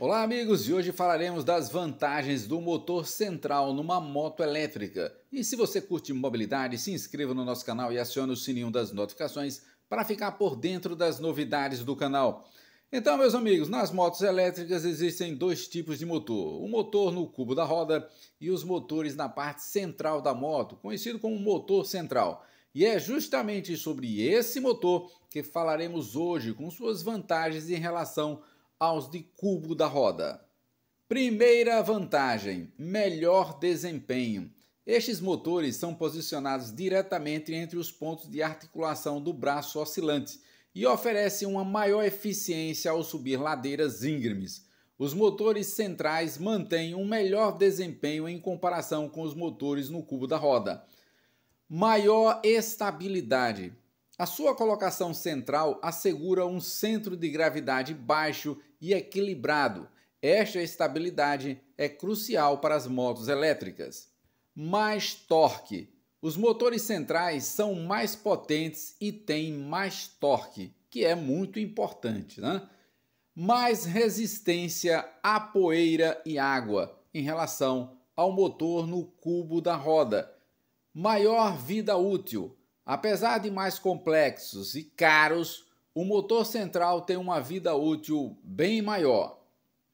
Olá, amigos! E hoje falaremos das vantagens do motor central numa moto elétrica. E se você curte mobilidade, se inscreva no nosso canal e acione o sininho das notificações para ficar por dentro das novidades do canal. Então, meus amigos, nas motos elétricas existem dois tipos de motor: o motor no cubo da roda e os motores na parte central da moto, conhecido como motor central. E é justamente sobre esse motor que falaremos hoje, com suas vantagens em relação aos de cubo da roda. Primeira vantagem: melhor desempenho. Estes motores são posicionados diretamente entre os pontos de articulação do braço oscilante e oferecem uma maior eficiência ao subir ladeiras íngremes. Os motores centrais mantêm um melhor desempenho em comparação com os motores no cubo da roda. Maior estabilidade. A sua colocação central assegura um centro de gravidade baixo e equilibrado. Esta estabilidade é crucial para as motos elétricas. Mais torque. Os motores centrais são mais potentes e têm mais torque, que é muito importante, né? Mais resistência à poeira e água em relação ao motor no cubo da roda. Maior vida útil. Apesar de mais complexos e caros, o motor central tem uma vida útil bem maior.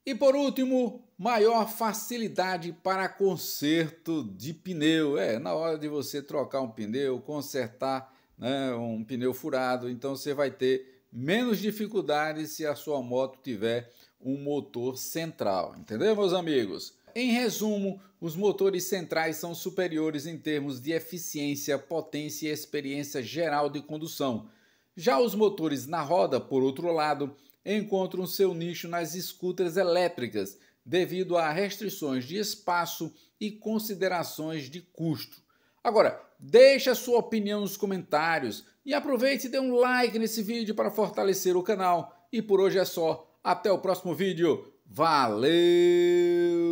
E por último, maior facilidade para conserto de pneu. É, na hora de você trocar um pneu, consertar né, um pneu furado, então você vai ter menos dificuldades se a sua moto tiver um motor central. Entendeu, meus amigos? Em resumo, os motores centrais são superiores em termos de eficiência, potência e experiência geral de condução. Já os motores na roda, por outro lado, encontram seu nicho nas scooters elétricas, devido a restrições de espaço e considerações de custo. Agora, deixe a sua opinião nos comentários e aproveite e dê um like nesse vídeo para fortalecer o canal. E por hoje é só, até o próximo vídeo. Valeu!